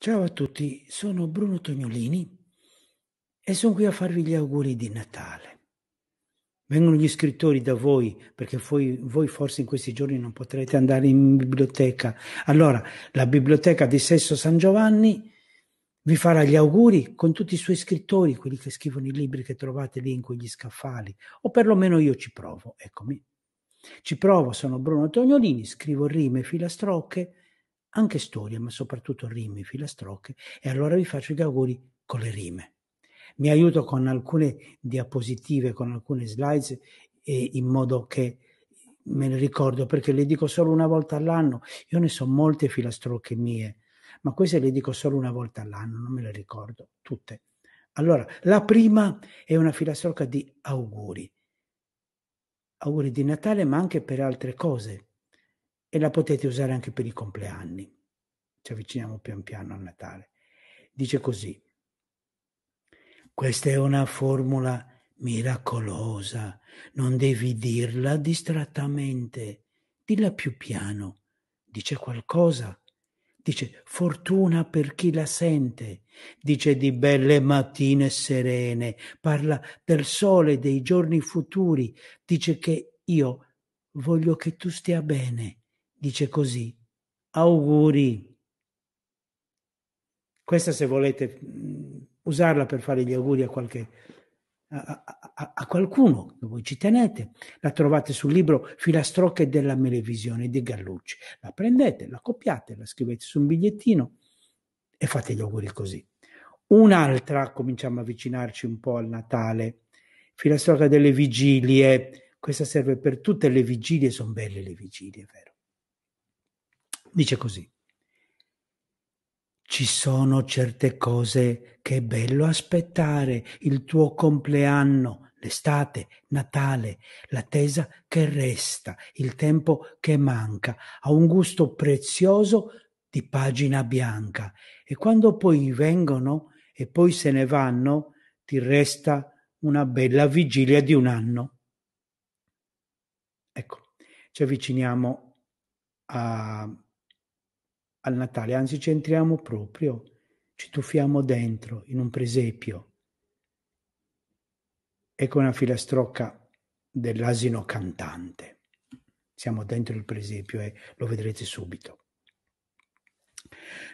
Ciao a tutti, sono Bruno Tognolini e sono qui a farvi gli auguri di Natale. Vengono gli scrittori da voi, perché voi, voi, forse in questi giorni non potrete andare in biblioteca. Allora, la biblioteca di Sesso San Giovanni vi farà gli auguri con tutti i suoi scrittori, quelli che scrivono i libri che trovate lì in quegli scaffali, o perlomeno io ci provo, eccomi. Ci provo, sono Bruno Tognolini, scrivo rime, filastrocche, anche storia, ma soprattutto rime, filastrocche, e allora vi faccio gli auguri con le rime. Mi aiuto con alcune diapositive, con alcune slides, eh, in modo che me le ricordo, perché le dico solo una volta all'anno. Io ne so molte filastrocche mie, ma queste le dico solo una volta all'anno, non me le ricordo tutte. Allora, la prima è una filastrocca di auguri. Auguri di Natale, ma anche per altre cose e la potete usare anche per i compleanni. Ci avviciniamo pian piano a Natale. Dice così, questa è una formula miracolosa, non devi dirla distrattamente, dilla più piano, dice qualcosa, dice fortuna per chi la sente, dice di belle mattine serene, parla del sole, dei giorni futuri, dice che io voglio che tu stia bene, dice così, auguri. Questa se volete mm, usarla per fare gli auguri a qualche a, a, a, qualcuno che voi ci tenete. La trovate sul libro Filastrocche della Melevisione di Gallucci. La prendete, la copiate, la scrivete su un bigliettino e fate gli auguri così. Un'altra, cominciamo a avvicinarci un po' al Natale, Filastrocca delle Vigilie. Questa serve per tutte le vigilie, sono belle le vigilie, vero? Dice così. Ci sono certe cose che è bello aspettare, il tuo compleanno, l'estate, Natale, l'attesa che resta, il tempo che manca, ha un gusto prezioso di pagina bianca e quando poi vengono e poi se ne vanno, ti resta una bella vigilia di un anno. Ecco, ci avviciniamo a al Natale, anzi ci entriamo proprio, ci tuffiamo dentro in un presepio. Ecco una filastrocca dell'asino cantante. Siamo dentro il presepio e lo vedrete subito.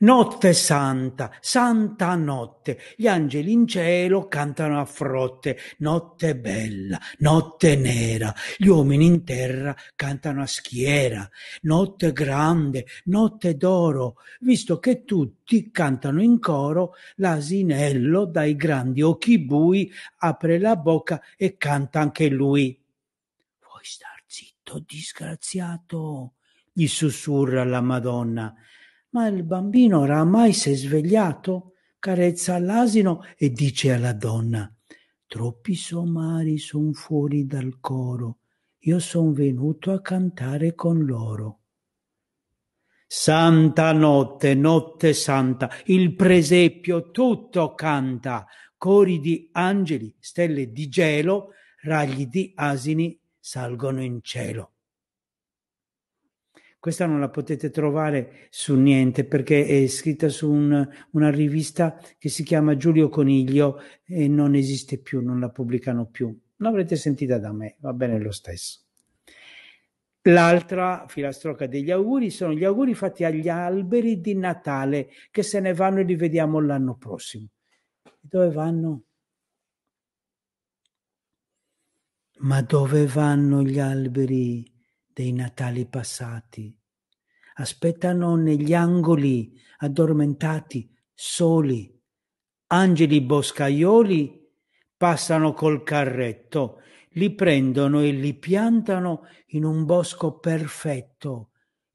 Notte santa, santa notte, gli angeli in cielo cantano a frotte, notte bella, notte nera, gli uomini in terra cantano a schiera, notte grande, notte d'oro, visto che tutti cantano in coro, l'asinello dai grandi occhi bui apre la bocca e canta anche lui. Vuoi star zitto, disgraziato? gli sussurra la Madonna. Ma il bambino oramai s'è svegliato, carezza l'asino e dice alla donna: Troppi somari son fuori dal coro, io son venuto a cantare con loro. Santa notte, notte santa, il presepio tutto canta, cori di angeli, stelle di gelo, ragli di asini salgono in cielo. Questa non la potete trovare su niente perché è scritta su un, una rivista che si chiama Giulio Coniglio e non esiste più, non la pubblicano più. L'avrete sentita da me, va bene lo stesso. L'altra filastrocca degli auguri sono gli auguri fatti agli alberi di Natale che se ne vanno e li vediamo l'anno prossimo. Dove vanno? Ma dove vanno gli alberi dei Natali passati. Aspettano negli angoli, addormentati, soli. Angeli boscaioli passano col carretto, li prendono e li piantano in un bosco perfetto.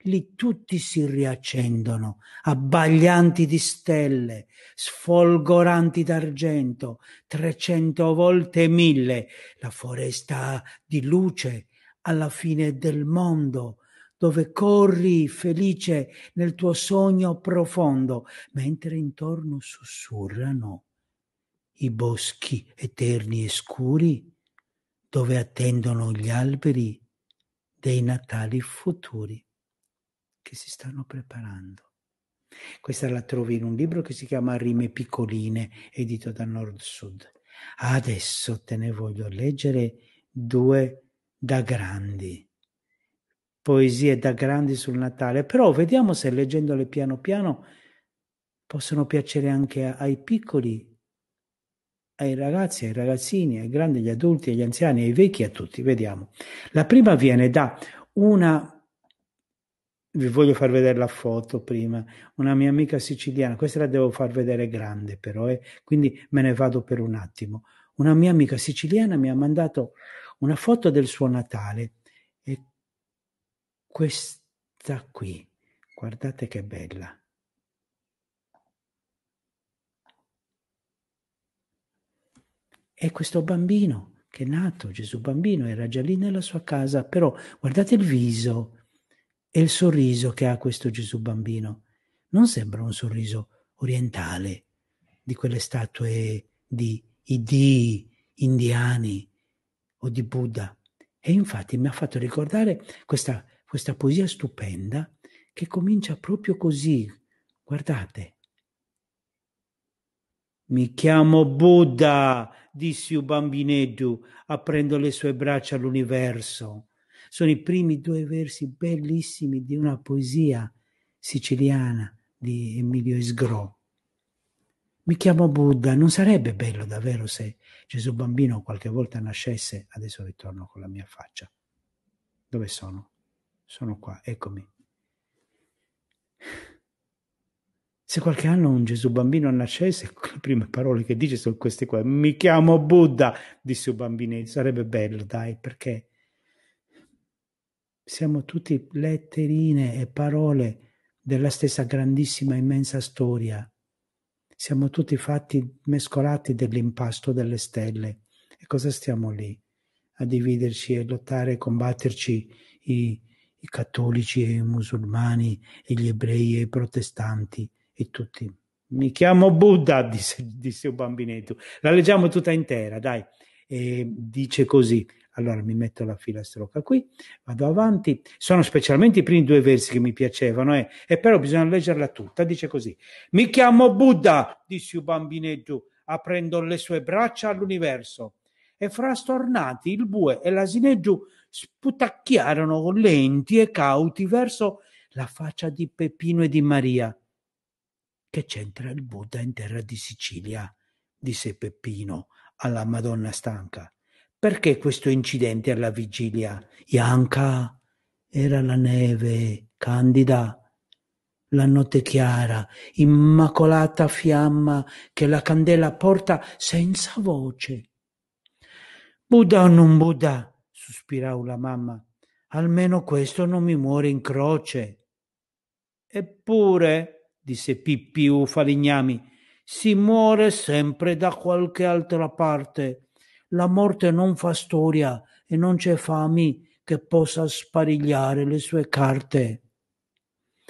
Lì tutti si riaccendono, abbaglianti di stelle, sfolgoranti d'argento, trecento volte mille, la foresta di luce, alla fine del mondo, dove corri felice nel tuo sogno profondo, mentre intorno sussurrano i boschi eterni e scuri, dove attendono gli alberi dei Natali futuri che si stanno preparando. Questa la trovi in un libro che si chiama Rime piccoline, edito da Nord Sud. Adesso te ne voglio leggere due da grandi, poesie da grandi sul Natale, però vediamo se leggendole piano piano possono piacere anche ai piccoli, ai ragazzi, ai ragazzini, ai grandi, agli adulti, agli anziani, ai vecchi, a tutti. Vediamo. La prima viene da una vi voglio far vedere la foto prima, una mia amica siciliana, questa la devo far vedere grande però, eh? quindi me ne vado per un attimo. Una mia amica siciliana mi ha mandato una foto del suo Natale. E questa qui, guardate che bella. È questo bambino che è nato, Gesù bambino, era già lì nella sua casa, però guardate il viso e il sorriso che ha questo Gesù bambino. Non sembra un sorriso orientale di quelle statue di idì indiani o di Buddha. E infatti mi ha fatto ricordare questa, questa poesia stupenda che comincia proprio così. Guardate. Mi chiamo Buddha, disse Ubambinedu, aprendo le sue braccia all'universo. Sono i primi due versi bellissimi di una poesia siciliana di Emilio Isgro mi chiamo Buddha, non sarebbe bello davvero se Gesù bambino qualche volta nascesse, adesso ritorno con la mia faccia. Dove sono? Sono qua, eccomi. Se qualche anno un Gesù bambino nascesse, le prime parole che dice sono queste qua, mi chiamo Buddha, disse un bambino, sarebbe bello, dai, perché siamo tutti letterine e parole della stessa grandissima, immensa storia siamo tutti fatti mescolati dell'impasto delle stelle. E cosa stiamo lì? A dividerci e lottare e combatterci i, i cattolici e i musulmani e gli ebrei e i protestanti e tutti. Mi chiamo Buddha, disse, disse un bambinetto. La leggiamo tutta intera, dai. E dice così, allora mi metto la filastrocca qui, vado avanti. Sono specialmente i primi due versi che mi piacevano, eh, e però bisogna leggerla tutta. Dice così: Mi chiamo Buddha, disse un bambinetto, aprendo le sue braccia all'universo. E frastornati il bue e l'asineggio sputacchiarono lenti e cauti verso la faccia di Peppino e di Maria. Che c'entra il Buddha in terra di Sicilia? disse Peppino alla Madonna stanca. Perché questo incidente alla vigilia? Ianca, era la neve, candida, la notte chiara, immacolata fiamma che la candela porta senza voce. Buddha o non Buddha, sospirò la mamma, almeno questo non mi muore in croce. Eppure, disse Pippiu Falignami, si muore sempre da qualche altra parte la morte non fa storia e non c'è fami che possa sparigliare le sue carte.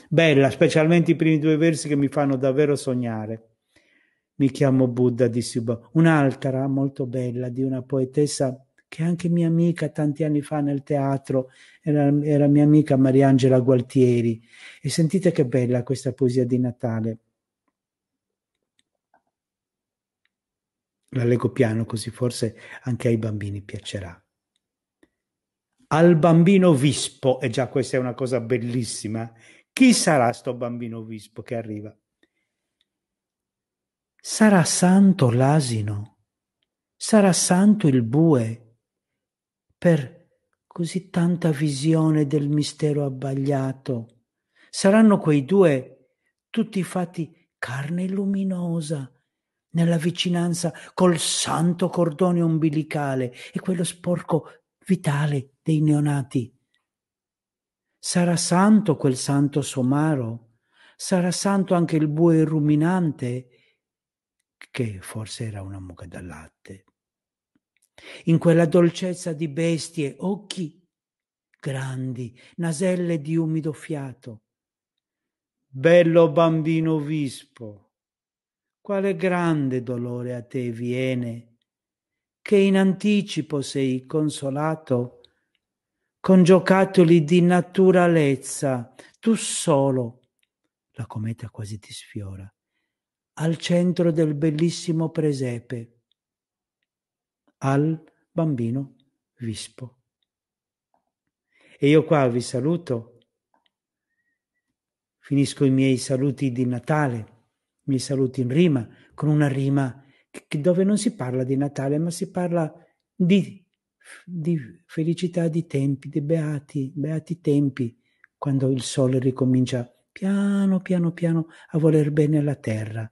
Bella, specialmente i primi due versi che mi fanno davvero sognare. Mi chiamo Buddha di Suba. Un'altra molto bella di una poetessa che anche mia amica tanti anni fa nel teatro, era, era mia amica Mariangela Gualtieri. E sentite che bella questa poesia di Natale. La leggo piano così forse anche ai bambini piacerà. Al bambino vispo, e già questa è una cosa bellissima, chi sarà sto bambino vispo che arriva? Sarà santo l'asino, sarà santo il bue, per così tanta visione del mistero abbagliato. Saranno quei due tutti fatti carne luminosa, nella vicinanza col santo cordone umbilicale e quello sporco vitale dei neonati. Sarà santo quel santo somaro? Sarà santo anche il bue ruminante, che forse era una mucca da latte. In quella dolcezza di bestie, occhi grandi, naselle di umido fiato. Bello bambino vispo quale grande dolore a te viene, che in anticipo sei consolato con giocattoli di naturalezza, tu solo, la cometa quasi ti sfiora, al centro del bellissimo presepe, al bambino vispo. E io qua vi saluto, finisco i miei saluti di Natale mi saluti in rima, con una rima che, dove non si parla di Natale, ma si parla di, di felicità di tempi, di beati, beati tempi, quando il sole ricomincia piano, piano, piano a voler bene alla terra.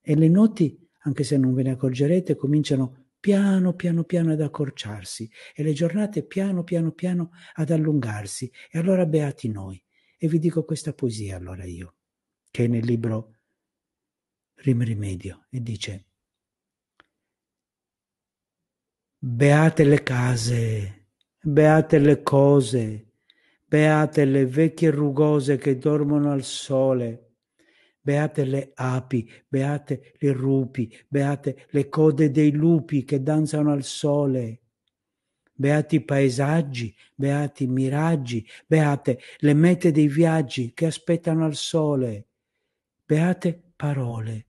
E le notti, anche se non ve ne accorgerete, cominciano piano piano piano ad accorciarsi e le giornate piano piano piano ad allungarsi e allora beati noi. E vi dico questa poesia allora io, che è nel libro rimedio e dice Beate le case, beate le cose, beate le vecchie rugose che dormono al sole, beate le api, beate le rupi, beate le code dei lupi che danzano al sole, beati i paesaggi, beati i miraggi, beate le mete dei viaggi che aspettano al sole, beate parole,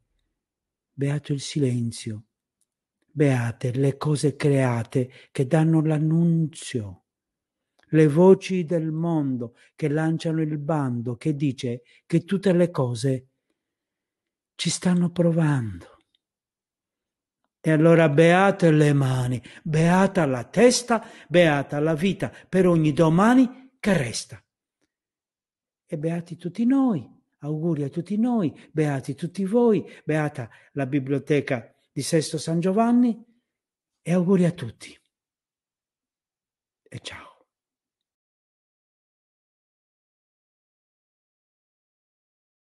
beato il silenzio, beate le cose create che danno l'annunzio, le voci del mondo che lanciano il bando che dice che tutte le cose ci stanno provando. E allora beate le mani, beata la testa, beata la vita per ogni domani che resta. E beati tutti noi Auguri a tutti noi, beati tutti voi, beata la biblioteca di Sesto San Giovanni e auguri a tutti. E ciao.